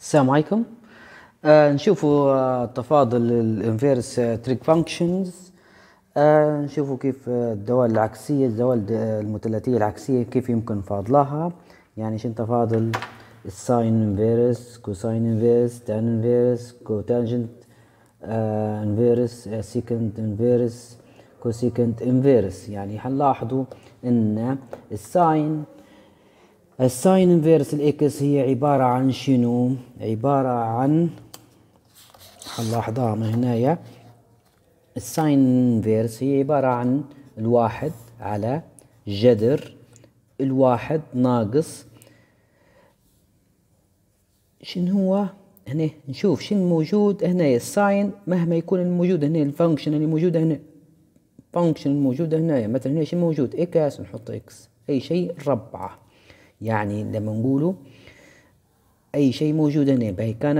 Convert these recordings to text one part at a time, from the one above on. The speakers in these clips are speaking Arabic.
السلام عليكم آه نشوفوا آه تفاضل الانفيرس تريك آه، فانكشنز آه نشوفوا كيف آه، الدوال العكسيه الدوال المثلثيه العكسيه كيف يمكن نفاضلها يعني شنو تفاضل الساين انفيرس كوساين انفيرس تان انفيرس كوتانجنت آه انفيرس آه سيكند انفيرس كوسيكند انفيرس يعني حنلاحظوا ان الساين الساين انفيرس الاكس هي عبارة عن شنو عبارة عن حنلاحظها من هنايا الساين انفيرس هي عبارة عن الواحد على جذر الواحد ناقص شن هو هنا نشوف شن موجود هنا الساين مهما يكون الموجود هنا الفانكشن اللي موجودة هنا فانكشن الموجودة هنا مثلا هنا شن موجود اكس نحط اكس اي شيء ربعه يعني لما نقوله أي شيء موجود هنا بهي كان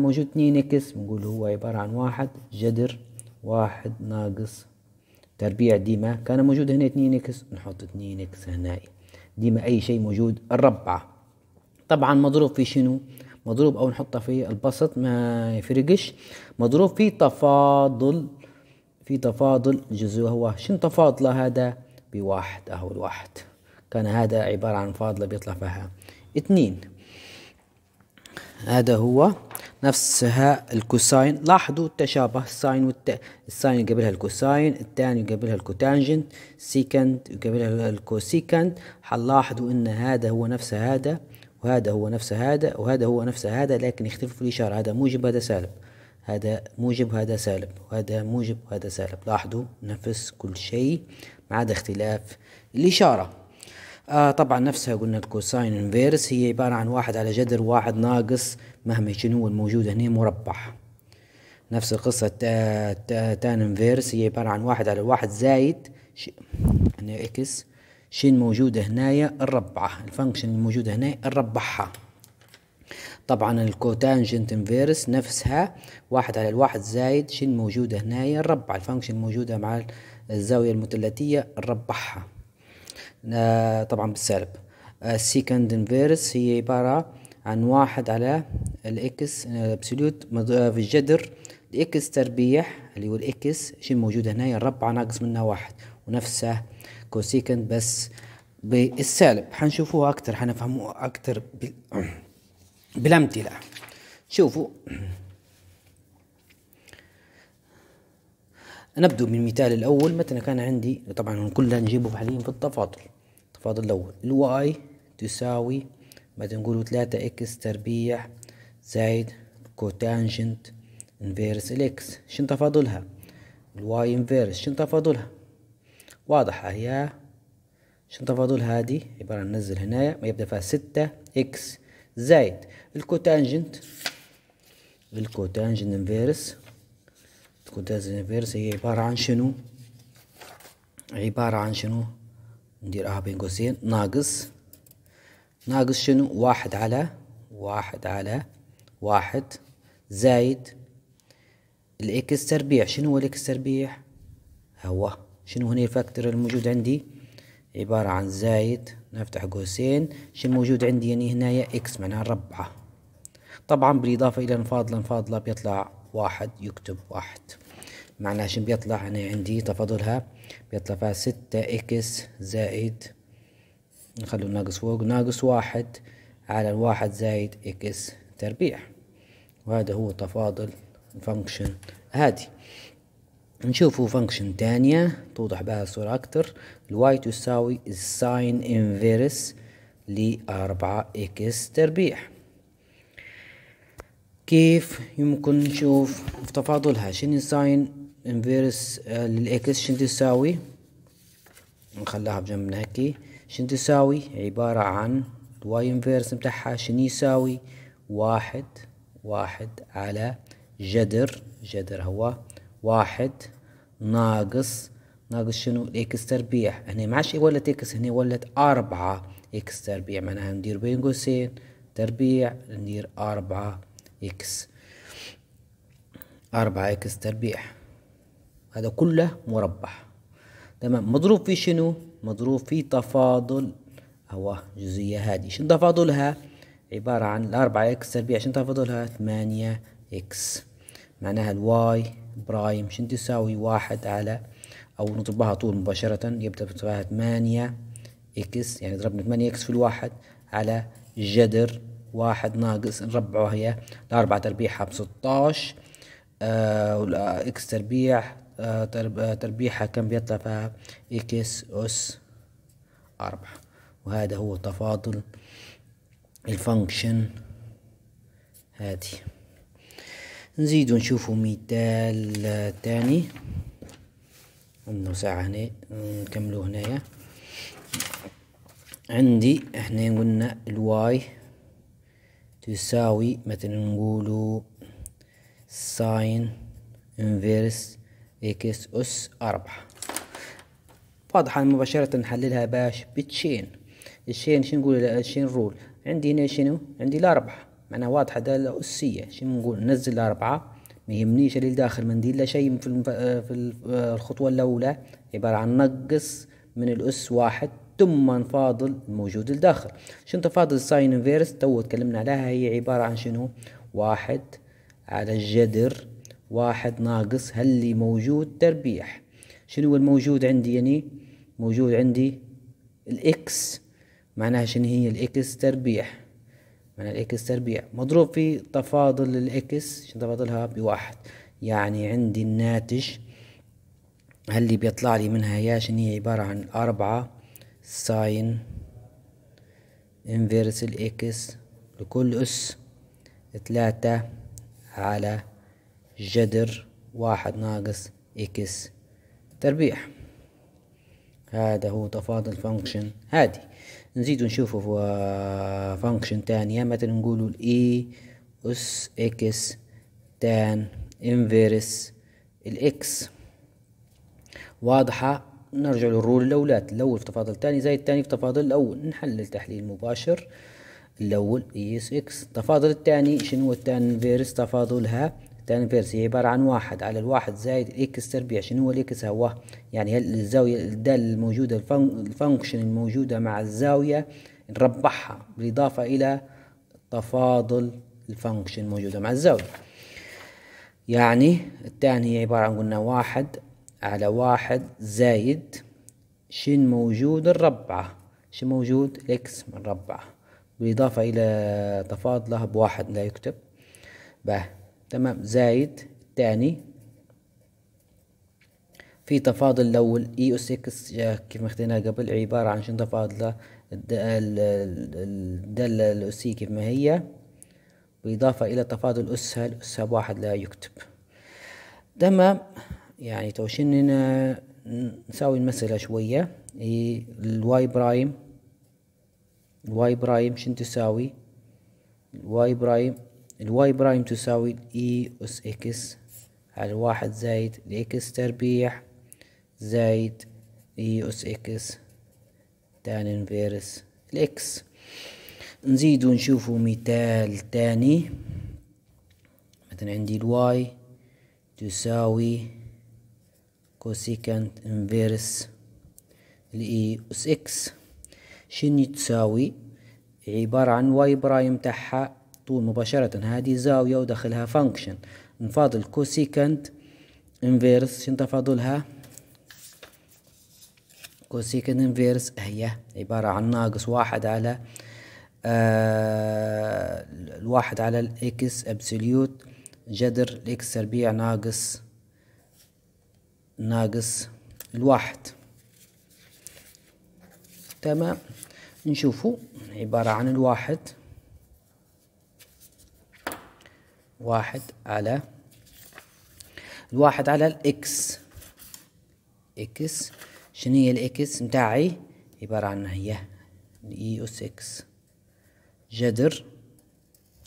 موجود اثنين إكس بنقول هو عبارة عن واحد جذر واحد ناقص تربيع ديما كان موجود هنا اثنين إكس نحط اثنين إكس هنا ديما أي شيء موجود الربعة طبعا مضروب في شنو؟ مضروب أو نحطها في البسط ما يفرقش مضروب في تفاضل في تفاضل جزء هو شن تفاضله هذا بواحد أهو الواحد كان هذا عبارة عن فاضلة بيطلع فيها اثنين هذا هو نفسها الكوساين لاحظوا التشابه الساين والت... الساين قبلها الكوساين الثاني قبلها الكوتانجنت سيكند قبلها الكوسيكند حنلاحظوا ان هذا هو نفس هذا وهذا هو نفس هذا وهذا هو نفس هذا لكن يختلف في الإشارة هذا موجب هذا سالب هذا موجب هذا سالب وهذا موجب هذا سالب لاحظوا نفس كل شيء ما عدا اختلاف الإشارة آه طبعا نفسها قلنا الكوساين انفيرس هي عبارة عن واحد على جذر واحد ناقص مهما شنو هو الموجود هنا مربع نفس القصة تا تان انفيرس هي عبارة عن واحد على واحد زايد ش... هنا اكس شين موجودة هنايا الربعة الفانكشن الموجودة هنا نربعها طبعا الكوتانجنت انفيرس نفسها واحد على الواحد زايد شين موجودة هنايا الربعة الفانكشن الموجودة مع الزاوية المثلثية نربعها طبعا بالسالب السيكند انفيرس هي عبارة عن واحد على الاكس الابسوليوت آه، آه، في الجذر الاكس تربيح اللي هو الاكس شي موجود هنا الربعة يعني ناقص منها واحد ونفسه كوسيكند بس بالسالب حنشوفوها اكتر حنفهموها اكتر بال... بالامثلة شوفوا نبدو بالمثال الاول مثلا كان عندي طبعا كلنا نجيبه حاليا في التفاضل فاضل لو الواي تساوي ما تنقولوا ثلاثة اكس تربيع زائد كوتانجنت انفيرس الاكس شن تفاضلها الواي انفيرس شن تفاضلها واضحة هي شن تفاضل هادي عبارة ننزل هنايا ما يبدأ فيها ستة اكس زائد الكوتانجنت الكوتانجنت انفيرس الكوتانجنت انفيرس هي عبارة عن شنو عبارة عن شنو نديرها بين قوسين ناقص ناقص شنو واحد على واحد على واحد زايد الاكس تربيع شنو هو الاكس تربيع هو شنو هنا الفاكتور الموجود عندي عبارة عن زايد نفتح قوسين شنو موجود عندي يعني هنايا اكس معناها ربعة طبعا بالاضافة الى انفاض لانفاض بيطلع واحد يكتب واحد معناها شن بيطلع أنا عندي تفاضلها بيطلع فيها ستة إكس زائد نخلو ناقص فوق ناقص واحد على الواحد زائد إكس تربيع وهذا هو تفاضل فانكشن هادي نشوفوا فانكشن تانية توضح بها الصورة أكتر الواي تساوي الساين انفيرس لأربعة إكس تربيع كيف يمكن نشوف تفاضلها شنو الساين انفيرس آه، للاكس شن تساوي نخليها بجنبنا هيك شن تساوي عبارة عن الواي انفيرس متاعها شن يساوي واحد واحد على جذر جذر هو واحد ناقص ناقص شنو الاكس تربيع هنا ما عادش ولت اكس هنا ولات أربعة اكس تربيع معناها ندير بين قوسين تربيع ندير أربعة اكس أربعة اكس تربيع هذا كله مربح تمام مضروب في شنو مضروب في تفاضل هو جزئية هذه شنو تفاضلها عبارة عن الأربعة إكس تربيع شنو تفاضلها ثمانية إكس معناها الواي برايم شنو تساوي واحد على أو نضربها طول مباشرة يبدأ بتساوي ثمانية إكس يعني ضربنا ثمانية إكس في الواحد على جذر واحد ناقص نربعه هي الأربعة تربيعها بستاش آه إكس تربيع آه، آه، تربيحة كم بيطلع فيها إكس أس أربعة وهذا هو تفاضل الفانكشن هذه نزيد ونشوف مثال تاني انه ساعة هنا نكملو هنايا عندي احنا قلنا الواي تساوي مثلا نقولو ساين انفيرس إكس أس أربعة واضحة مباشرة نحللها باش بتشين الشين شنو نقول الشين رول عندي هنا شنو عندي الأربعة معناها واضحة دالة أسية شنو نقول ننزل الأربعة ما يهمنيش اللي لداخل ما ندير لا شيء في, في الخطوة الأولى عبارة عن نقص من الأس واحد ثم نفاضل الموجود لداخل شنو تفاضل ساين انفيرس تو تكلمنا عليها هي عبارة عن شنو واحد على الجذر واحد ناقص هاللي موجود تربيح شنو الموجود عندي يعني موجود عندي الاكس معناها شنو هي الاكس تربيح معناها الاكس تربيع مضروب في تفاضل الاكس شنو تفاضلها بواحد يعني عندي الناتج هاللي بيطلع لي منها يا شنو هي عبارة عن أربعة ساين انفيرس الاكس لكل أس ثلاثة على جذر واحد ناقص إكس تربيع هذا هو تفاضل فانكشن هادي نزيدو نشوفه في فانكشن تانية مثلا نقوله الاي e اس اكس تان انفيرس الاكس واضحة نرجع للرول الأولات الأول في تفاضل تاني زي التاني في تفاضل الأول نحلل تحليل مباشر الأول اي e اس اكس التفاضل التاني شنو التان انفيرس تفاضلها الانفيرس هي عبارة عن واحد على الواحد زائد إكس تربيع شنو هو الاكس هو يعني الزاوية الدالة الموجودة الفانكشن الموجودة مع الزاوية نربحها بالإضافة إلى تفاضل الفانكشن الموجودة مع الزاوية يعني الثاني هي عبارة عن قلنا واحد على واحد زايد شن موجود الربعة شن موجود الاكس من ربعة بالإضافة إلى تفاضلها بواحد لا يكتب به تمام زايد تاني في تفاضل لو الاي اس اكس كيف ما اخذناها قبل عبارة عن شنو تفاضله الدالة الأسي كيف ما هي بالإضافة إلى تفاضل أسها الأسها بواحد لا يكتب تمام يعني تو شننا نساوي المسألة شوية الواي برايم الواي برايم شن تساوي الواي برايم الواي برايم تساوي اي e اس اكس على واحد زايد الاكس تربيع زايد اي e اس اكس تان انفيرس الاكس نزيد ونشوف مثال تاني مثلا عندي الواي تساوي كوسيكانت انفيرس الاي e اس اكس شنو تساوي عبارة عن واي برايم تاعها طول مباشرة هذه زاوية ودخلها فانكشن نفاضل كوسيكنت انفيرس شن تفاضلها كوسيكنت انفيرس هي عبارة عن ناقص واحد على آه، الواحد على الاكس ابسوليوت جذر الاكس تربيع ناقص ناقص الواحد تمام نشوفه عبارة عن الواحد واحد على الواحد على الاكس اكس شنو هي الاكس متاعي عبارة عن هي اي اس اكس جذر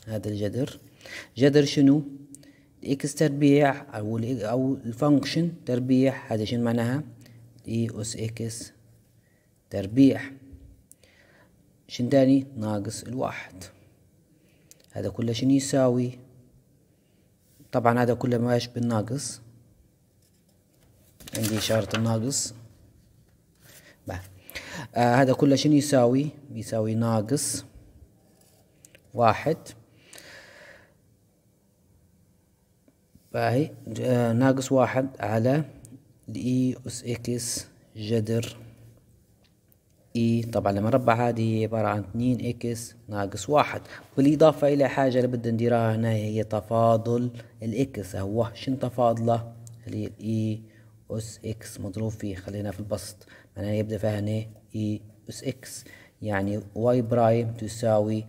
هذا الجذر جذر شنو الاكس تربيع او e، او الفانكشن تربيع هذا شنو معناها اي اس اكس تربيع شنو تاني ناقص الواحد هذا كله شنو يساوي طبعا هذا كله ما بالناقص عندي إشارة الناقص آه هذا كله شنو يساوي يساوي ناقص واحد باهي آه ناقص واحد على الإي أس e إكس جذر اي طبعا المربع هذه هي عبارة عن 2 اكس ناقص واحد بالاضافة الى حاجة اللي بدنا نديرها هنا هي تفاضل الاكس هو شن تفاضله اللي هي اي اس اكس مضروب فيه خلينا في البسط معناها يبدأ فيها هنا اي اس اكس يعني واي برايم تساوي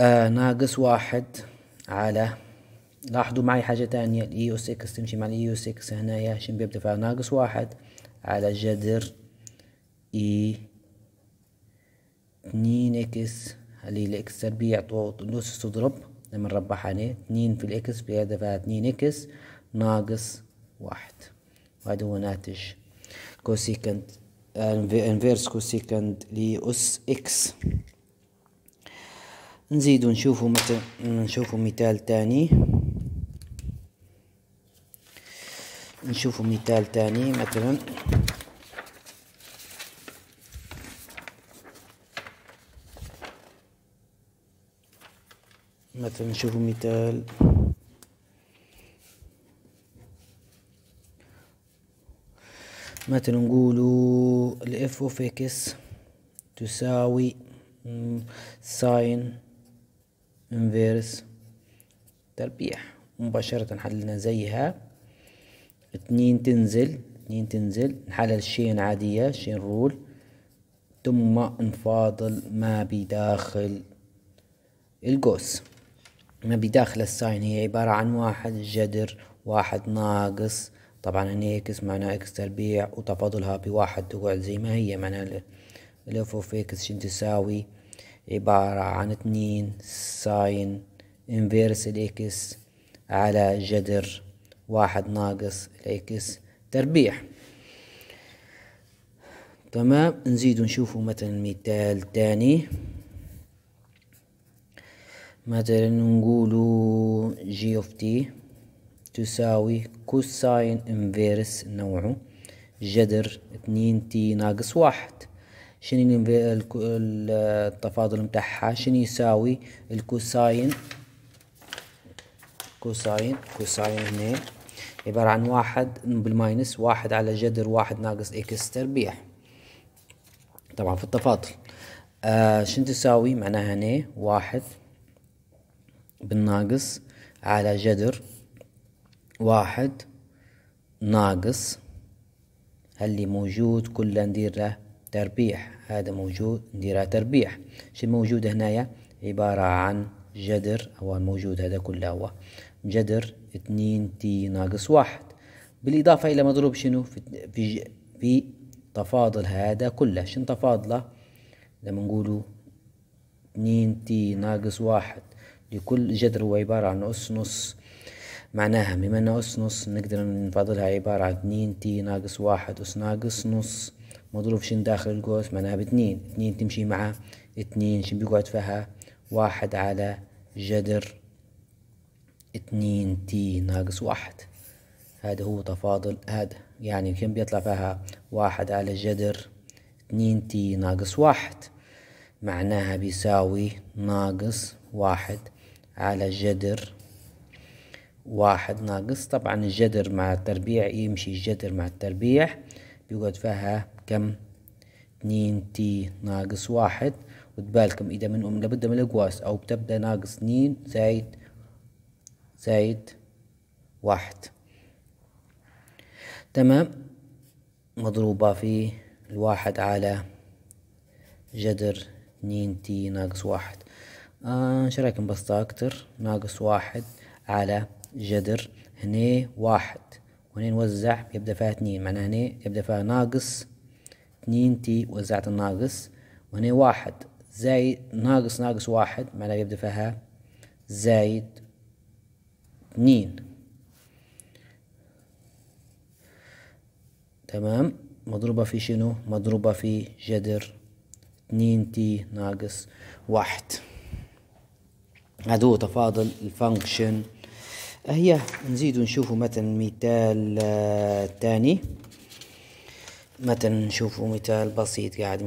آه ناقص واحد على لاحظوا معي حاجة تانية الاي اس اكس تمشي مع الاي اس اكس هنايا شن بيبدأ فيها ناقص واحد على جذر اي اتنين اكس هلي الاكس سلبي يعطوه نص تضرب لما نربح عليه اتنين في الاكس بيعطي فيها اتنين اكس ناقص واحد وهذا هو ناتج كوسيكنت انفيرس كوسيكنت لأس اكس نزيد ونشوفه مثلا نشوفه مثال تاني نشوفه مثال تاني مثلا مثلا نشوفوا مثال مثلا نقولوا الاف اوف اكس تساوي ساين انفيرس تربيح مباشرة حللنا زيها اتنين تنزل اتنين تنزل نحلل شين عادية شين رول ثم نفاضل ما بداخل القوس ما بداخل الساين هي عبارة عن واحد جدر واحد ناقص طبعا ان اكس معناه اكس تربيع وتفاضلها بواحد تقعد زي ما هي معناه الاف اوف اكس شنو تساوي عبارة عن اتنين ساين انفيرس الاكس على جدر واحد ناقص الاكس تربيع تمام نزيد ونشوفه مثلا مثال تاني مثلا نقولو جي اوف تي تساوي كوساين انفيرس نوعه جذر اتنين تي ناقص واحد شنو التفاضل متاعها شنو يساوي الكوساين كوساين كوساين هنا عبارة عن واحد بالماينس واحد على جذر واحد ناقص اكس تربيع طبعا في التفاضل آه شنو تساوي معناها هنا واحد بالناقص على جذر واحد ناقص هاللي موجود كله ندير له تربيع هذا موجود نديرها تربيع شو موجود هنايا عبارة عن جذر هو الموجود هذا كله هو جذر اتنين تي ناقص واحد بالإضافة إلى مضروب شنو في, في, في تفاضل هذا كله شنو تفاضله لما نقوله اتنين تي ناقص واحد لكل جذر هو عبارة عن أس نص معناها بما أن أس نص نقدر نفضلها عبارة عن اتنين تي ناقص واحد أس ناقص نص مضروب شن داخل القوس معناها باتنين اتنين تمشي مع اتنين شن بيقعد فيها واحد على جذر اتنين تي ناقص واحد هذا هو تفاضل هذا يعني كم بيطلع فيها واحد على جذر اتنين تي ناقص واحد معناها بيساوي ناقص واحد على جدر واحد ناقص طبعا الجدر مع التربيع يمشي الجدر مع التربيع بيقعد فيها كم اتنين تي ناقص واحد وتبالكم إذا منهم لابد من الأقواس أو بتبدأ ناقص اتنين زايد زايد واحد تمام مضروبة في الواحد على جدر اتنين تي ناقص واحد ايش آه رايكم اكتر ناقص واحد على جذر هني واحد وهنا نوزع يبدأ فيها اتنين معناها هني يبدأ فيها ناقص اتنين تي وزعت الناقص وهنا واحد زايد ناقص ناقص واحد معناها يبدأ فيها زايد اتنين تمام مضروبة في شنو مضروبة في جذر اتنين تي ناقص واحد عدو تفاضل الفانكشن هي نزيد نشوفوا مثلا مثال آه، تاني مثلا نشوفوا مثال بسيط قاعد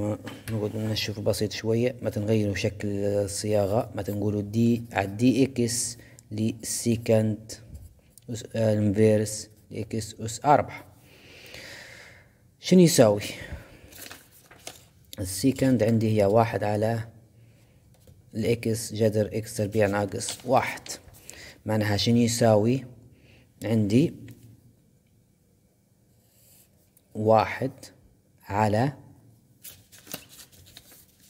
نقعد نشوف بسيط شوية مثلا نغيروا شكل الصياغة مثلا نقولوا دي على دي اكس لسيكند انفيرس اكس اس أربعة شنو يساوي السيكند عندي هي واحد على الإكس جذر إكس تربيع ناقص واحد معناها شنو يساوي عندي واحد على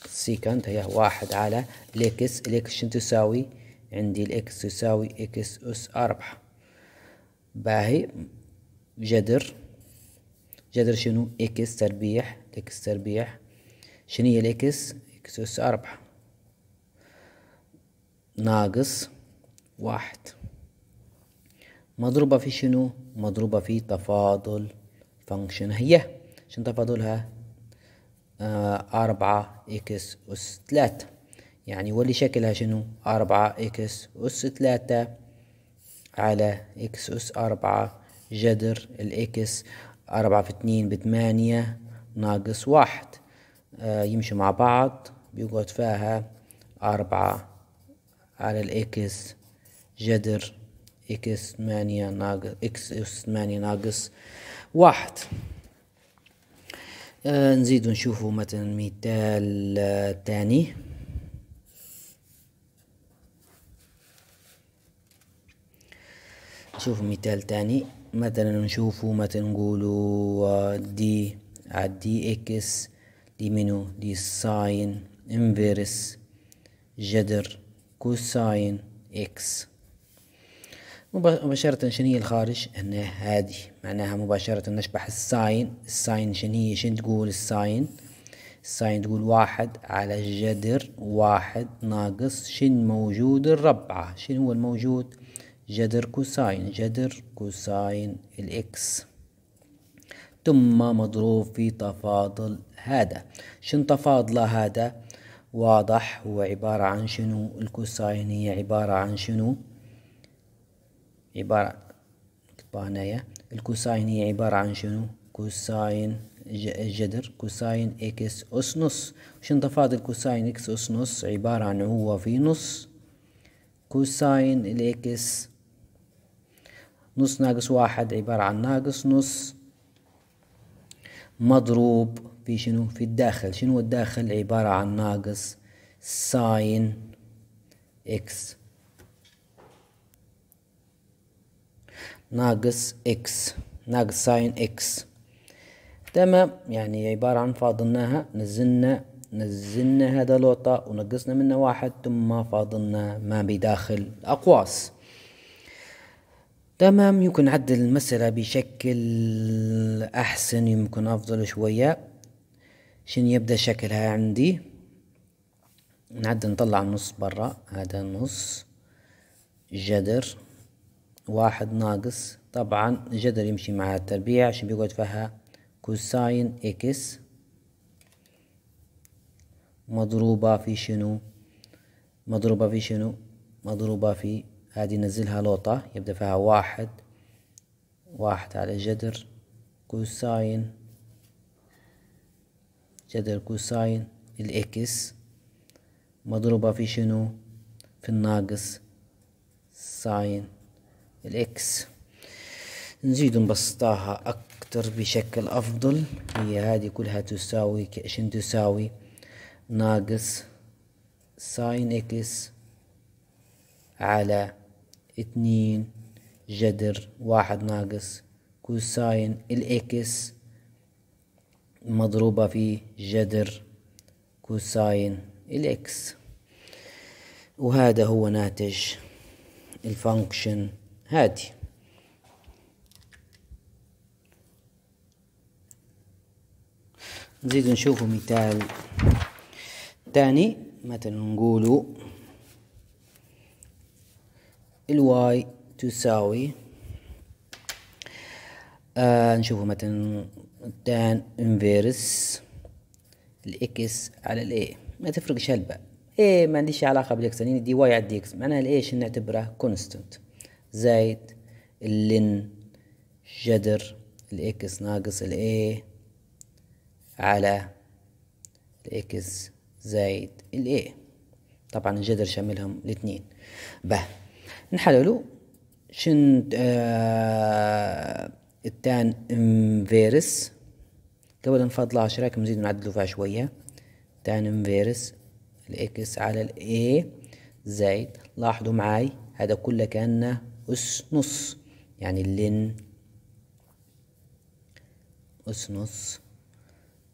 سيكنت هي واحد على الإكس الإكس شنو تساوي عندي الإكس تساوي إكس أس أربعة باهي جذر جذر شنو إكس تربيع إكس تربيع شنو هي الإكس إكس أس أربعة ناقص واحد مضروبة في شنو؟ مضروبة في تفاضل فانكشن هي شنو تفاضلها؟ آه، أربعة إكس أس تلاتة يعني واللي شكلها شنو؟ أربعة إكس أس تلاتة على إكس أس أربعة جذر الإكس أربعة في اتنين بثمانية ناقص واحد آه يمشي مع بعض بيقعد فيها أربعة على الإكس جذر إكس ثمانية ناقص إكس ثمانية ناقص واحد آه نزيد ونشوفوا مثلا مثال آه، تاني نشوفوا مثال تاني مثلا نشوفوا مثلا نقولوا آه، دي على دي اكس دي منو دي ساين انفيرس جذر كوساين إكس مباشرة شن هي الخارج هنا هادي معناها مباشرة نشبح الساين الساين شن هي شن تقول الساين الساين تقول واحد على الجذر واحد ناقص شن موجود الربعة شن هو الموجود جذر كوساين جذر كوساين الإكس ثم مضروب في تفاضل هذا شن تفاضل هذا واضح هو عبارة عن شنو الكوساين هي عبارة عن شنو عبارة نكتبها هنايا الكوساين هي عبارة عن شنو كوساين الجذر كوساين اكس اس نص تفاضل الكوساين اكس اس نص عبارة عن هو في نص كوساين الاكس نص ناقص واحد عبارة عن ناقص نص مضروب في شنو في الداخل شنو الداخل عبارة عن ناقص ساين اكس ناقص اكس ناقص ساين اكس تمام يعني عبارة عن فاضلناها نزلنا نزلنا هذا لوطة ونقصنا منه واحد ثم فاضلنا ما بداخل الأقواس تمام يمكن نعدل المسألة بشكل أحسن يمكن أفضل شوية شن يبدأ شكلها عندي نعد نطلع النص برا هذا النص جدر واحد ناقص طبعا جدر يمشي مع التربيع عشان بيقعد فيها كوساين اكس مضروبة في شنو مضروبة في شنو مضروبة في هذه نزلها لوطة يبدأ فيها واحد واحد على جدر كوساين جذر كوساين الإكس مضروبة في شنو في الناقص ساين الإكس نزيد نبسطاها أكتر بشكل أفضل هي هذه كلها تساوي كأشن تساوي ناقص ساين إكس على اتنين جذر واحد ناقص كوساين الإكس مضروبة في جذر كوساين الإكس وهذا هو ناتج الفانكشن هذه نزيد نشوف مثال تاني مثلا نقولوا الواي تساوي آه نشوف مثلا تان انفيرس الاكس على الاي ما تفرقش هلبة اي ما عنديش علاقة بالاكس يعني دي واي على دي اكس معناها الاي شن نعتبره كونستنت زايد اللن جذر الاكس ناقص الاي على الاكس زايد الاي طبعا الجذر شاملهم الاثنين باه نحللو شن آه التان انفيرس قبل نفضل عشرة كم نزيد نعدلو فيها شوية تان انفيرس الاكس على الاي زائد لاحظوا معاي هذا كله كأنه أس نص يعني اللين أس نص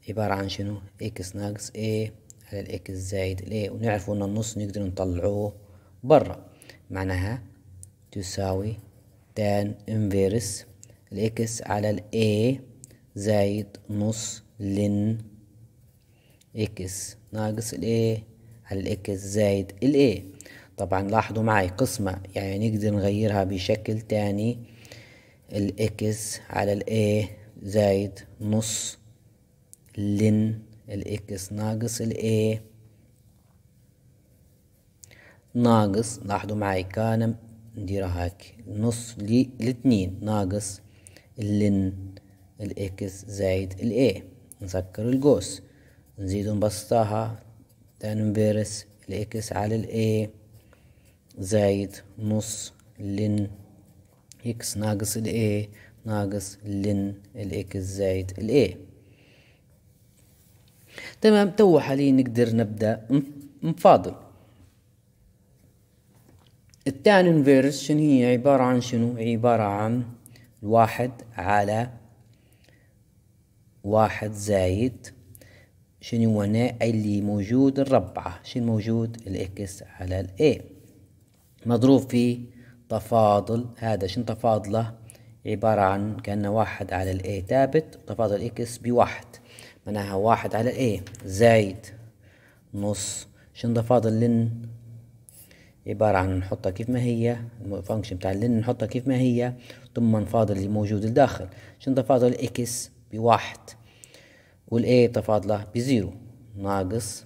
عبارة عن شنو اكس ناقص اي على الاكس زائد الاي ونعرف ان النص نقدر نطلعوه برا معناها تساوي تان انفيرس الإكس على الاي زايد نص لن إكس ناقص الاي على الإكس زايد الاي طبعا لاحظوا معي قسمة يعني نقدر نغيرها بشكل تاني الإكس على الاي زايد نص لن الإكس ناقص الاي ناقص لاحظوا معي كان نديرها هيك نص لاتنين ناقص اللن الإكس زائد الاي نسكر القوس نزيد نبسطها تنفرس الإكس على الاي زائد نص لن إكس ناقص الاي ناقص لن الإكس زائد الاي تمام تو حاليا نقدر نبدأ نفاضل التان انفيرس شنو هي عبارة عن شنو عبارة عن الواحد على واحد زايد شنو هنا اللي موجود الربعة شنو موجود الاكس على الاي مضروب في تفاضل هذا شنو تفاضله عبارة عن كأن واحد على الاي ثابت تفاضل الاكس بواحد معناها واحد على الاي زايد نص شنو تفاضل لن عبارة عن نحطها كيف ما هي الفانكشن بتاع لن نحطها كيف ما هي ثم فاضل اللي موجود لداخل شن تفاضل الاكس بواحد والاي تفاضله بزيرو ناقص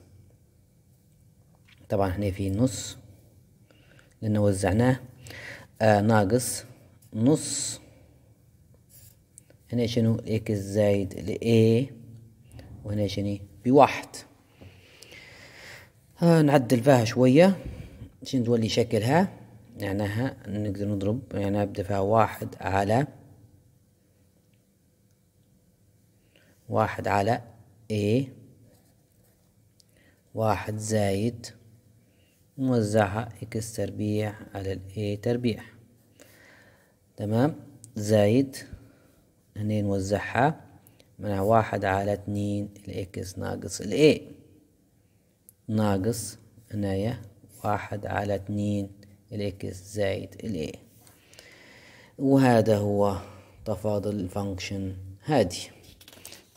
طبعا هنا في نص لأن وزعناه آه ناقص نص هنا شنو اكس زايد الاي وهنا شنو بواحد آه نعدل فيها شوية شنو تولي شكلها معناها نقدر نضرب معناها بدفع واحد على واحد على A واحد زايد موزعها إكس تربيع على الإيه تربيع تمام زايد هني نوزعها معناها واحد على اتنين الإكس ناقص الإيه ناقص هنايا واحد على اتنين الاكس زائد الاي وهذا هو تفاضل الفانكشن هادي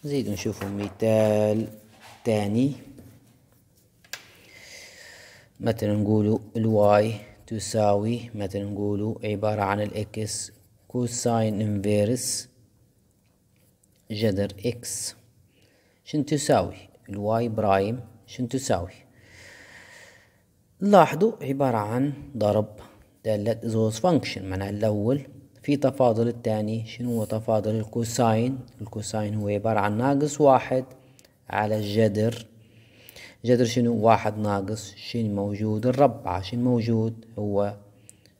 نزيد نشوف مثال تاني مثلا نقولوا الواي تساوي مثلا نقولوا عبارة عن الاكس كوساين انفيرس جذر اكس شن تساوي الواي برايم شن تساوي لاحظوا عبارة عن ضرب دالة زوز فانكشن معناها الأول في تفاضل الثاني شنو هو تفاضل الكوساين الكوساين هو عبارة عن ناقص واحد على الجذر جذر شنو واحد ناقص شين موجود الربعة شين موجود هو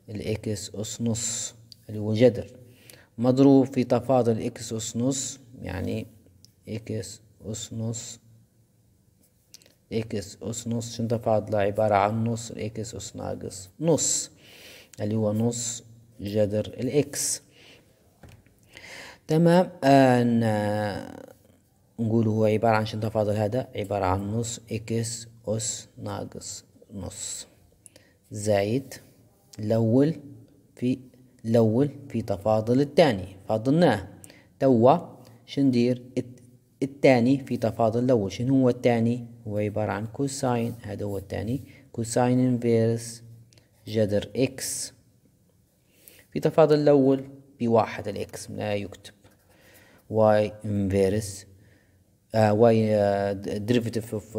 الإكس أس نص اللي هو جذر مضروب في تفاضل إكس أس نص يعني إكس أس نص اكس اس نص شنطة فاضلة عبارة عن نص الاكس اس ناقص نص اللي هو نص جذر الاكس تمام ان نقول هو عبارة عن شنطة فاضل هذا عبارة عن نص اكس اس ناقص نص زائد الاول في الاول في تفاضل الثاني فاضلناه توا شندير الثاني في تفاضل الاول شنو هو الثاني هو عبارة عن كوساين هذا هو الثاني كوساين انفيرس جذر اكس في تفاضل الأول بواحد الإكس لا يكتب واي انفيرس واي ديريفيتيف اوف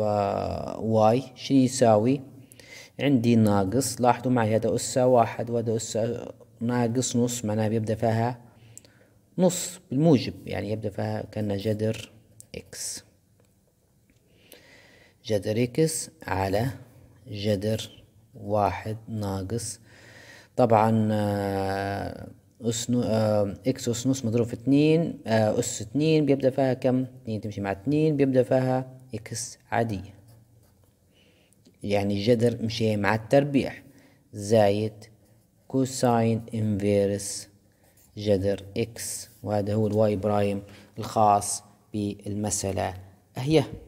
واي شنو يساوي عندي ناقص لاحظوا معي هذا أسة واحد وهذا أسة ناقص نص معناها بيبدأ فيها نص بالموجب يعني يبدأ فيها كأنها جذر إكس جذر إكس على جذر واحد ناقص طبعا آه، أس آه، إكس نص مضروب في اتنين آه، أس اتنين بيبدأ فيها كم؟ اتنين تمشي مع اتنين بيبدأ فيها إكس عادية يعني الجذر مشي مع التربيع زايد كوساين انفيرس جذر إكس وهذا هو الواي برايم الخاص بالمسألة اهي